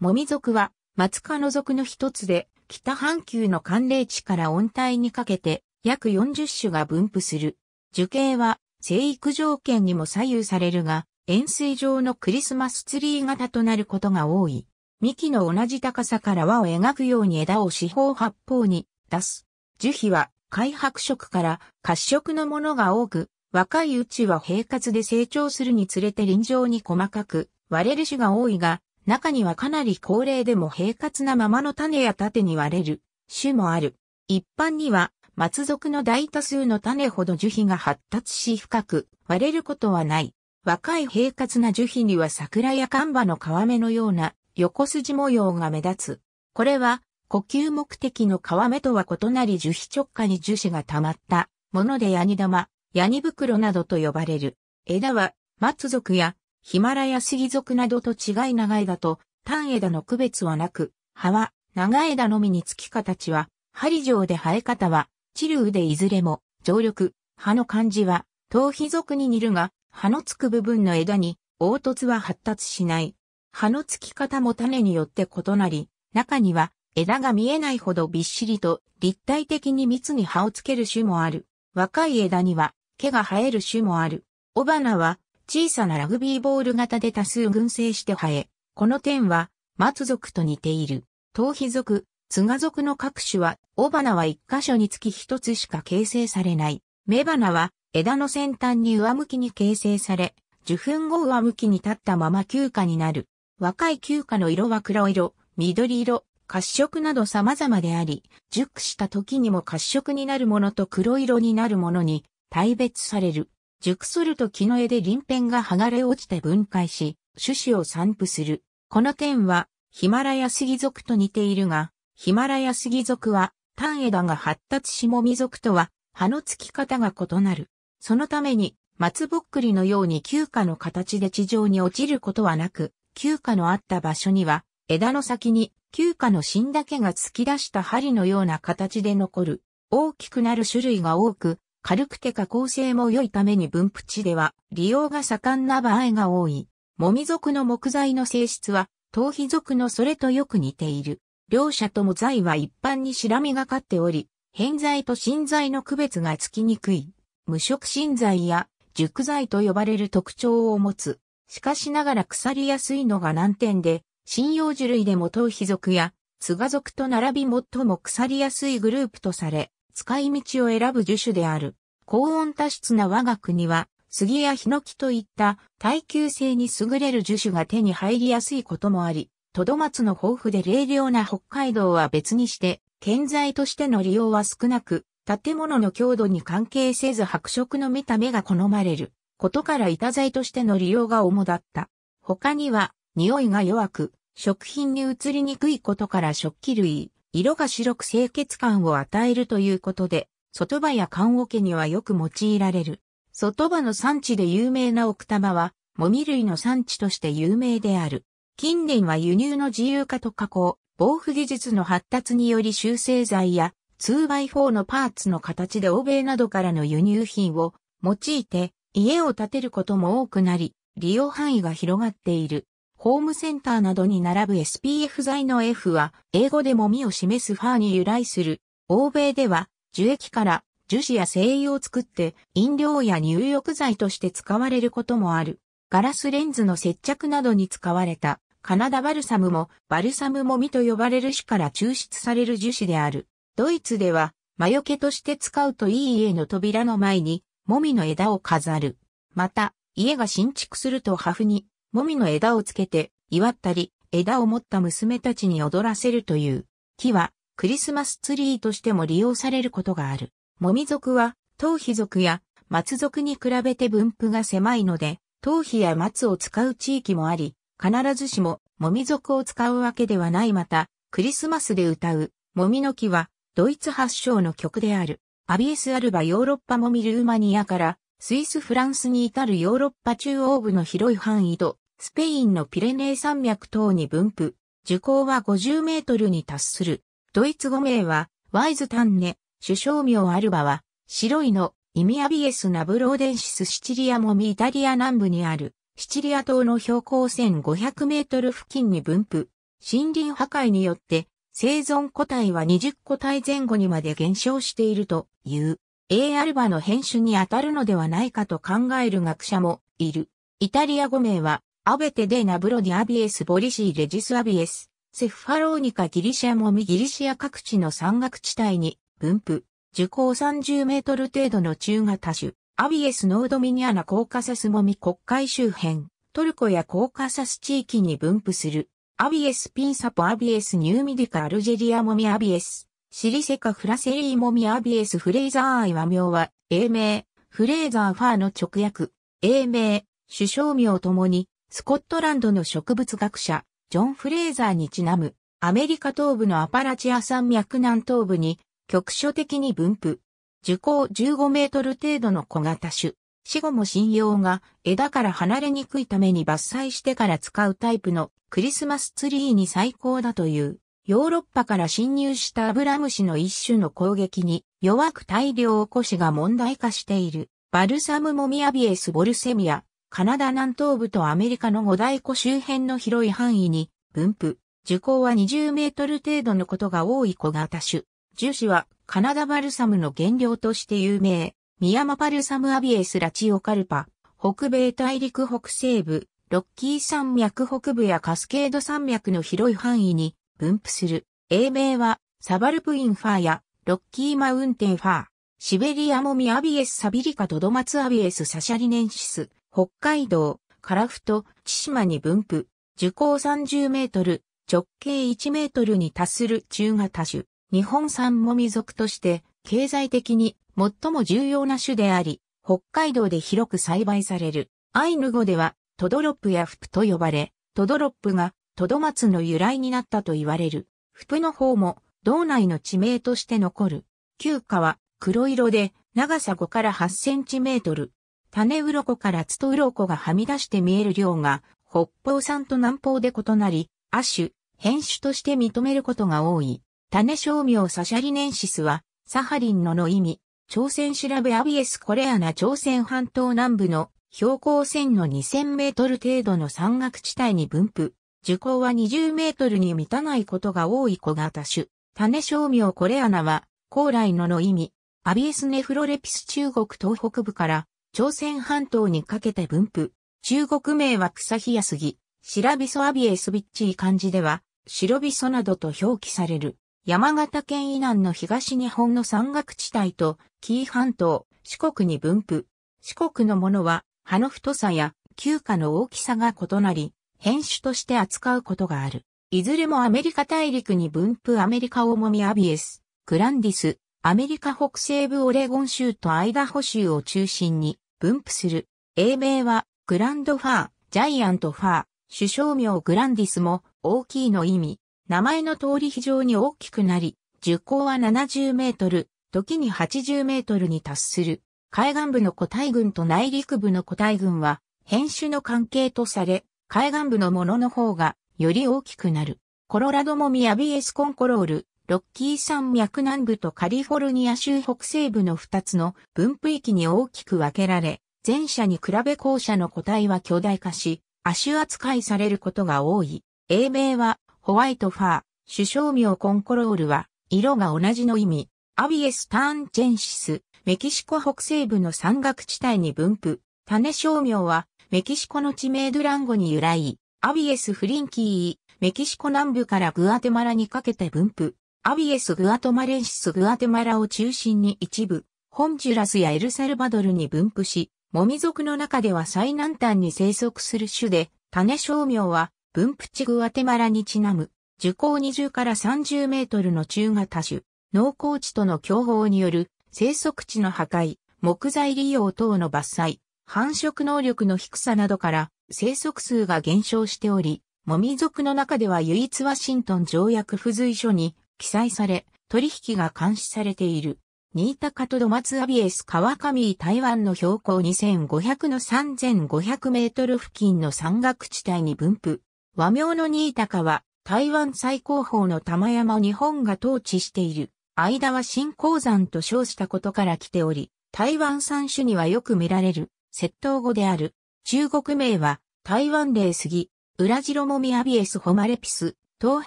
もみ族は、松科の族の一つで、北半球の寒冷地から温帯にかけて、約40種が分布する。樹形は、生育条件にも左右されるが、円錐状のクリスマスツリー型となることが多い。幹の同じ高さから輪を描くように枝を四方八方に出す。樹皮は開白色から褐色のものが多く、若いうちは平滑で成長するにつれて臨場に細かく割れる種が多いが、中にはかなり高齢でも平滑なままの種や縦に割れる種もある。一般には松属の大多数の種ほど樹皮が発達し深く割れることはない。若い平滑な樹皮には桜やンバの皮目のような横筋模様が目立つ。これは呼吸目的の皮目とは異なり樹皮直下に樹脂が溜まったものでヤニ玉、ヤニ袋などと呼ばれる。枝は松属やヒマラヤスギ属などと違い長枝と単枝の区別はなく、葉は長枝のみにつき形は、針状で生え方は、チルウでいずれも、常緑、葉の漢字は、頭皮属に似るが、葉のつく部分の枝に、凹凸は発達しない。葉のつき方も種によって異なり、中には枝が見えないほどびっしりと立体的に密に葉をつける種もある。若い枝には毛が生える種もある。雄花は小さなラグビーボール型で多数群生して生え、この点は、松族と似ている。頭皮族、津賀族の各種は、雄花は一箇所につき一つしか形成されない。雌花は、枝の先端に上向きに形成され、受粉後上向きに立ったまま休暇になる。若い休暇の色は黒色、緑色、褐色など様々であり、熟した時にも褐色になるものと黒色になるものに大別される。熟すると木の枝で鱗片が剥がれ落ちて分解し、種子を散布する。この点は、ヒマラヤスギ族と似ているが、ヒマラヤスギ族は、単枝が発達しもみ族とは、葉の付き方が異なる。そのために、松ぼっくりのように休暇の形で地上に落ちることはなく、休暇のあった場所には、枝の先に休暇の芯だけが突き出した針のような形で残る。大きくなる種類が多く、軽くて加工性も良いために分布地では利用が盛んな場合が多い。もみ族の木材の性質は、頭皮族のそれとよく似ている。両者とも材は一般に白みがかっており、偏材と新材の区別がつきにくい。無色新材や熟材と呼ばれる特徴を持つ。しかしながら腐りやすいのが難点で、針葉樹類でも頭皮族や、ツガ族と並び最も腐りやすいグループとされ、使い道を選ぶ樹種である。高温多湿な我が国は、杉やヒノキといった耐久性に優れる樹種が手に入りやすいこともあり、トドマツの豊富で冷涼な北海道は別にして、建材としての利用は少なく、建物の強度に関係せず白色の見た目が好まれることから板材としての利用が主だった。他には、匂いが弱く、食品に移りにくいことから食器類、色が白く清潔感を与えるということで、外場や缶桶にはよく用いられる。外場の産地で有名な奥多摩は、もみ類の産地として有名である。近年は輸入の自由化と加工、防腐技術の発達により修正剤や 2x4 のパーツの形で欧米などからの輸入品を用いて家を建てることも多くなり、利用範囲が広がっている。ホームセンターなどに並ぶ SPF 剤の F は、英語でもみを示すファーに由来する。欧米では、樹液から樹脂や精油を作って、飲料や入浴剤として使われることもある。ガラスレンズの接着などに使われた、カナダバルサムも、バルサムもみと呼ばれる種から抽出される樹脂である。ドイツでは、魔除けとして使うといい家の扉の前に、もみの枝を飾る。また、家が新築すると破風にもみの枝をつけて、祝ったり、枝を持った娘たちに踊らせるという、木は、クリスマスツリーとしても利用されることがある。もみ族は、頭皮族や松族に比べて分布が狭いので、頭皮や松を使う地域もあり、必ずしも、もみ族を使うわけではないまた、クリスマスで歌う、もみの木は、ドイツ発祥の曲である。アビエス・アルバヨーロッパもみルーマニアから、スイス・フランスに至るヨーロッパ中央部の広い範囲と、スペインのピレネー山脈等に分布、樹高は50メートルに達する。ドイツ語名は、ワイズタンネ、首相名アルバは、白いの、イミアビエスナブローデンシスシチリアもミイタリア南部にある、シチリア島の標高1500メートル付近に分布。森林破壊によって、生存個体は20個体前後にまで減少しているという。A アルバの変種に当たるのではないかと考える学者もいる。イタリア語名はアベテデーナブロディアビエスボリシーレジスアビエス、セフファローニカギリシアモミギリシア各地の山岳地帯に分布、樹高30メートル程度の中型種、アビエスノードミニアナコーカサスモミ国会周辺、トルコやコーカサス地域に分布する、アビエスピンサポアビエスニューミディカアルジェリアモミアビエス、シリセカフラセリーモミアビエスフレイザーアイ和名は、英名、フレイザーファーの直訳、英名、首相名ともに、スコットランドの植物学者、ジョン・フレーザーにちなむ、アメリカ東部のアパラチア山脈南東部に局所的に分布。樹高15メートル程度の小型種。死後も信用が枝から離れにくいために伐採してから使うタイプのクリスマスツリーに最高だという。ヨーロッパから侵入したアブラムシの一種の攻撃に弱く大量起こしが問題化している。バルサムモミアビエスボルセミア、カナダ南東部とアメリカの五大湖周辺の広い範囲に分布。樹高は20メートル程度のことが多い小型種。樹脂はカナダバルサムの原料として有名。ミヤマパルサムアビエスラチオカルパ。北米大陸北西部、ロッキー山脈北部やカスケード山脈の広い範囲に分布する。英名はサバルプインファーやロッキーマウンテンファー。シベリアモミアビエスサビリカトドマツアビエスサシャリネンシス。北海道、フト、千島に分布、樹高30メートル、直径1メートルに達する中型種、日本産もみ属として、経済的に最も重要な種であり、北海道で広く栽培される。アイヌ語では、トドロップやフプと呼ばれ、トドロップが、トドマツの由来になったと言われる。フプの方も、道内の地名として残る。旧家は、黒色で、長さ5から8センチメートル、種鱗からつと鱗がはみ出して見える量が、北方産と南方で異なり、亜種、変種として認めることが多い。種商名サシャリネンシスは、サハリンのの意味、朝鮮調べアビエスコレアナ朝鮮半島南部の標高線の2000メートル程度の山岳地帯に分布。樹高は20メートルに満たないことが多い小型種。種商名コレアナは、高麗のの意味、アビエスネフロレピス中国東北部から朝鮮半島にかけて分布。中国名は草日やすぎ、白びそアビエスビッチー漢字では、白びそなどと表記される。山形県以南の東日本の山岳地帯と紀伊半島、四国に分布。四国のものは葉の太さや球花の大きさが異なり、変種として扱うことがある。いずれもアメリカ大陸に分布アメリカオモミアビエス、グランディス、アメリカ北西部オレゴン州とアイダホ州を中心に分布する。英名は、グランドファー、ジャイアントファー、首相名グランディスも、大きいの意味。名前の通り非常に大きくなり、樹高は70メートル、時に80メートルに達する。海岸部の個体群と内陸部の個体群は、変種の関係とされ、海岸部のものの方が、より大きくなる。コロラドモミアビエスコンコロール、ロッキー山脈南部とカリフォルニア州北西部の2つの分布域に大きく分けられ、前者に比べ後者の個体は巨大化し、亜種扱いされることが多い。英名は、ホワイトファー、首相名コンコロールは、色が同じの意味、アビエス・ターン・チェンシス、メキシコ北西部の山岳地帯に分布。種商名は、メキシコの地名ドゥランゴに由来、アビエス・フリンキー、メキシコ南部からグアテマラにかけて分布。アビエス・グアトマレンシス・グアテマラを中心に一部、ホンジュラスやエルサルバドルに分布し、モミ族の中では最南端に生息する種で、種商名は分布地グアテマラにちなむ、樹高20から30メートルの中型種、農耕地との競合による生息地の破壊、木材利用等の伐採、繁殖能力の低さなどから生息数が減少しており、モミ族の中では唯一ワシントン条約付随所に記載され、取引が監視されている。新高とマ松アビエス川上台湾の標高2500の3500メートル付近の山岳地帯に分布。和名の新高は台湾最高峰の玉山を日本が統治している。間は新鉱山と称したことから来ており、台湾山種にはよく見られる、窃盗語である。中国名は台湾霊杉、裏白もみアビエスホマレピス、東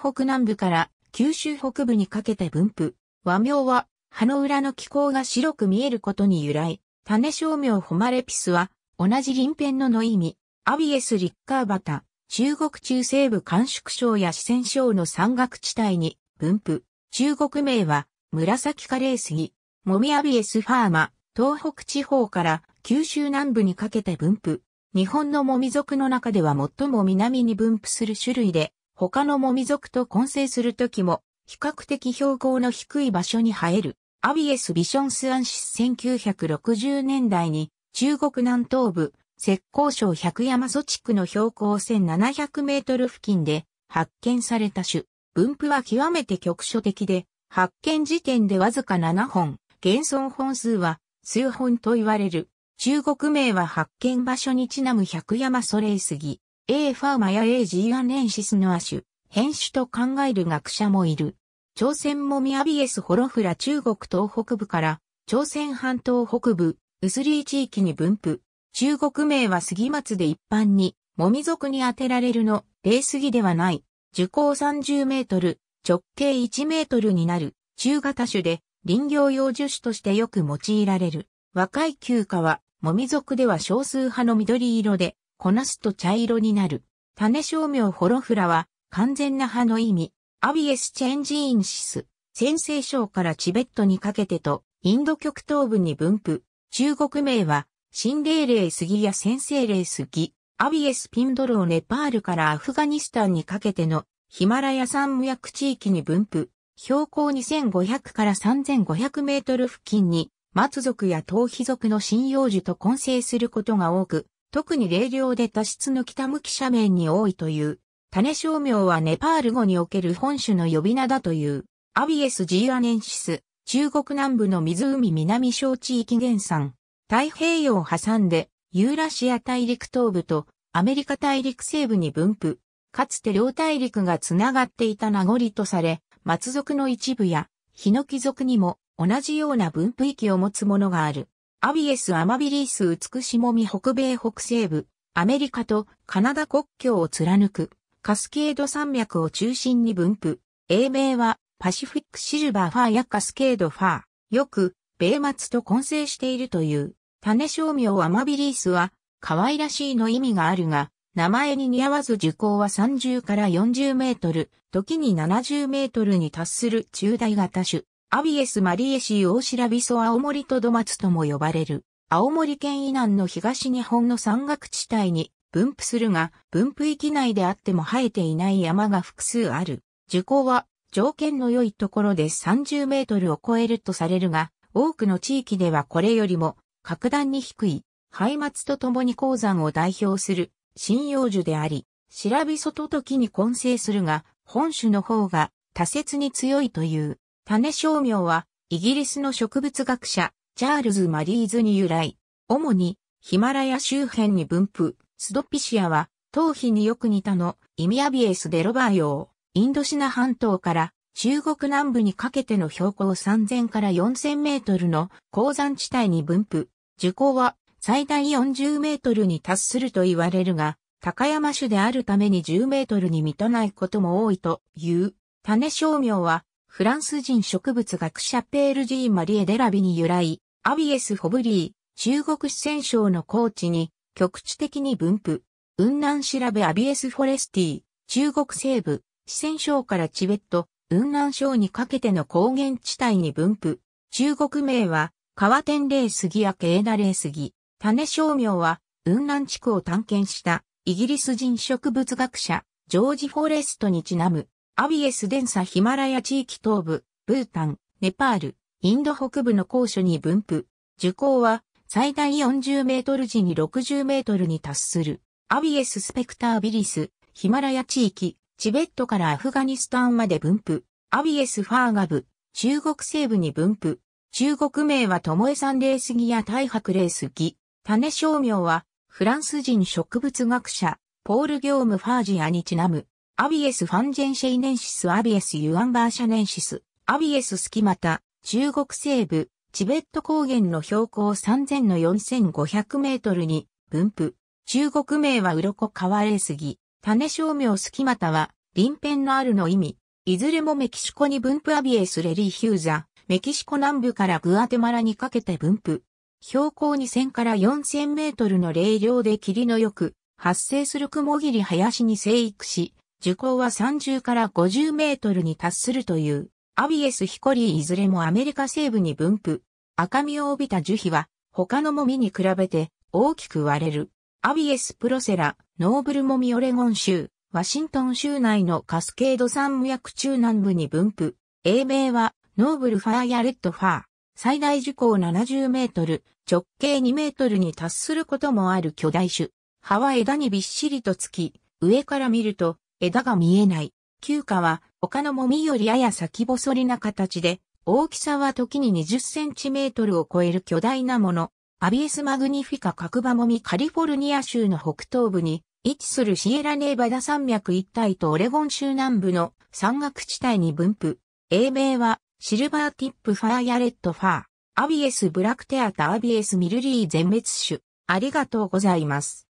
北南部から九州北部にかけて分布。和名は、葉の裏の気候が白く見えることに由来。種小名ホマレピスは、同じ臨辺のの意味。アビエス・リッカーバタ、中国中西部甘粛省や四川省の山岳地帯に分布。中国名は、紫カレー杉、モミアビエス・ファーマ、東北地方から九州南部にかけて分布。日本のモミ族の中では最も南に分布する種類で、他のモミ族と混成するときも、比較的標高の低い場所に生える、アビエス・ビションス・アンシス1960年代に、中国南東部、石膏省百山祖地区の標高1700メートル付近で発見された種。分布は極めて局所的で、発見時点でわずか7本、現存本数は数本と言われる。中国名は発見場所にちなむ百山ソレイスギ。A ファーマや A ジーアンレンシスの亜種、変種と考える学者もいる。朝鮮モミアビエスホロフラ中国東北部から朝鮮半島北部、ウスリー地域に分布。中国名は杉松で一般に、モミ族に当てられるの、霊杉ではない。樹高30メートル、直径1メートルになる、中型種で、林業用樹種としてよく用いられる。若い旧花は、モミ族では少数派の緑色で、こなすと茶色になる。種照明ホロフラは完全な葉の意味、アビエスチェンジインシス、先生省からチベットにかけてと、インド極東部に分布。中国名は、新霊霊杉や先生霊杉、アビエスピンドルをネパールからアフガニスタンにかけてのヒマラヤ山脈地域に分布。標高2500から3500メートル付近に、松族や東皮族の針葉樹と混成することが多く、特に霊量で多湿の北向き斜面に多いという。種商名はネパール語における本種の呼び名だという。アビエス・ジーアネンシス、中国南部の湖南小地域原産。太平洋を挟んで、ユーラシア大陸東部とアメリカ大陸西部に分布。かつて両大陸がつながっていた名残とされ、松族の一部や、ヒノキ族にも同じような分布域を持つものがある。アビエス・アマビリース・美しもみ北米北西部、アメリカとカナダ国境を貫く、カスケード山脈を中心に分布。英名は、パシフィックシルバーファーやカスケードファー。よく、米末と混成しているという。種商名アマビリースは、可愛らしいの意味があるが、名前に似合わず樹高は30から40メートル、時に70メートルに達する中大型種。アビエス・マリエシー・オーシラビソ・青森と土松とも呼ばれる、青森県以南の東日本の山岳地帯に分布するが、分布域内であっても生えていない山が複数ある。樹高は条件の良いところで30メートルを超えるとされるが、多くの地域ではこれよりも格段に低い、ハイマとともに鉱山を代表する針葉樹であり、白ビソと時に混成するが、本種の方が多節に強いという。種商業は、イギリスの植物学者、チャールズ・マリーズに由来。主に、ヒマラヤ周辺に分布。スドピシアは、頭皮によく似たの、イミアビエス・デロバー用。インドシナ半島から中国南部にかけての標高3000から4000メートルの高山地帯に分布。樹高は最大40メートルに達すると言われるが、高山種であるために10メートルに満たないことも多いという。種商業はフランス人植物学者ペール・ジー・マリエ・デラビに由来、アビエス・ホブリー、中国四川省の高地に局地的に分布。雲南調べアビエス・フォレスティ、中国西部、四川省からチベット、雲南省にかけての高原地帯に分布。中国名は、川天霊杉やケーナ霊杉。種商名は、雲南地区を探検した、イギリス人植物学者、ジョージ・フォレストにちなむ。アビエス電サヒマラヤ地域東部、ブータン、ネパール、インド北部の高所に分布。樹高は最大40メートル時に60メートルに達する。アビエススペクタービリス、ヒマラヤ地域、チベットからアフガニスタンまで分布。アビエスファーガブ、中国西部に分布。中国名はトモエサンレースギやレースギ。種商名は、フランス人植物学者、ポール・ギョーム・ファージアにちなむ。アビエスファンジェンシェイネンシスアビエスユアンバーシャネンシス、アビエススキマタ、中国西部、チベット高原の標高3000の4500メートルに分布。中国名はウロカワレースギ。種商名スキマタは、臨辺のあるの意味。いずれもメキシコに分布アビエスレリーヒューザ、メキシコ南部からグアテマラにかけて分布。標高2000から4000メートルの霊量で霧のよく、発生する雲霧林に生育し、樹高は30から50メートルに達するという、アビエス・ヒコリーいずれもアメリカ西部に分布。赤みを帯びた樹皮は、他のもみに比べて大きく割れる。アビエス・プロセラ、ノーブルもみオレゴン州、ワシントン州内のカスケード山脈中南部に分布。英名は、ノーブルファーやレッドファー。最大樹高70メートル、直径2メートルに達することもある巨大種。葉は枝にびっしりとつき、上から見ると枝が見えない。旧花は他のもみよりやや先細りな形で、大きさは時に20センチメートルを超える巨大なもの。アビエスマグニフィカ角場もみカリフォルニア州の北東部に位置するシエラネーバダ山脈一帯とオレゴン州南部の山岳地帯に分布。英名はシルバーティップファーヤレットファー。アビエスブラクテアタアビエスミルリー全滅種。ありがとうございます。